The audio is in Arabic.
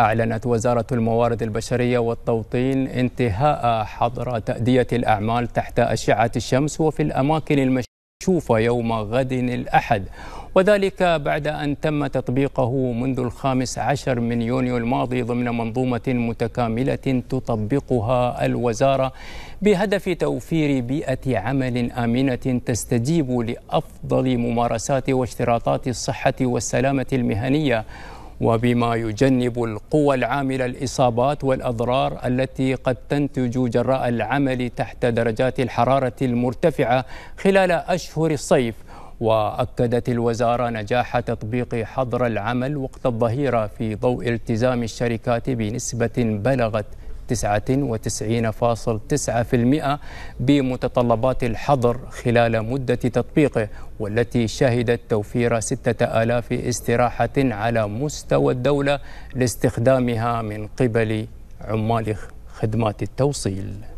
أعلنت وزارة الموارد البشرية والتوطين انتهاء حظر تأدية الأعمال تحت أشعة الشمس وفي الأماكن المشوفة يوم غد الأحد وذلك بعد أن تم تطبيقه منذ الخامس عشر من يونيو الماضي ضمن منظومة متكاملة تطبقها الوزارة بهدف توفير بيئة عمل آمنة تستجيب لأفضل ممارسات واشتراطات الصحة والسلامة المهنية وبما يجنب القوى العامله الاصابات والاضرار التي قد تنتج جراء العمل تحت درجات الحراره المرتفعه خلال اشهر الصيف واكدت الوزاره نجاح تطبيق حظر العمل وقت الظهيره في ضوء التزام الشركات بنسبه بلغت 99.9% بمتطلبات الحظر خلال مدة تطبيقه والتي شهدت توفير 6000 استراحة على مستوى الدولة لاستخدامها من قبل عمال خدمات التوصيل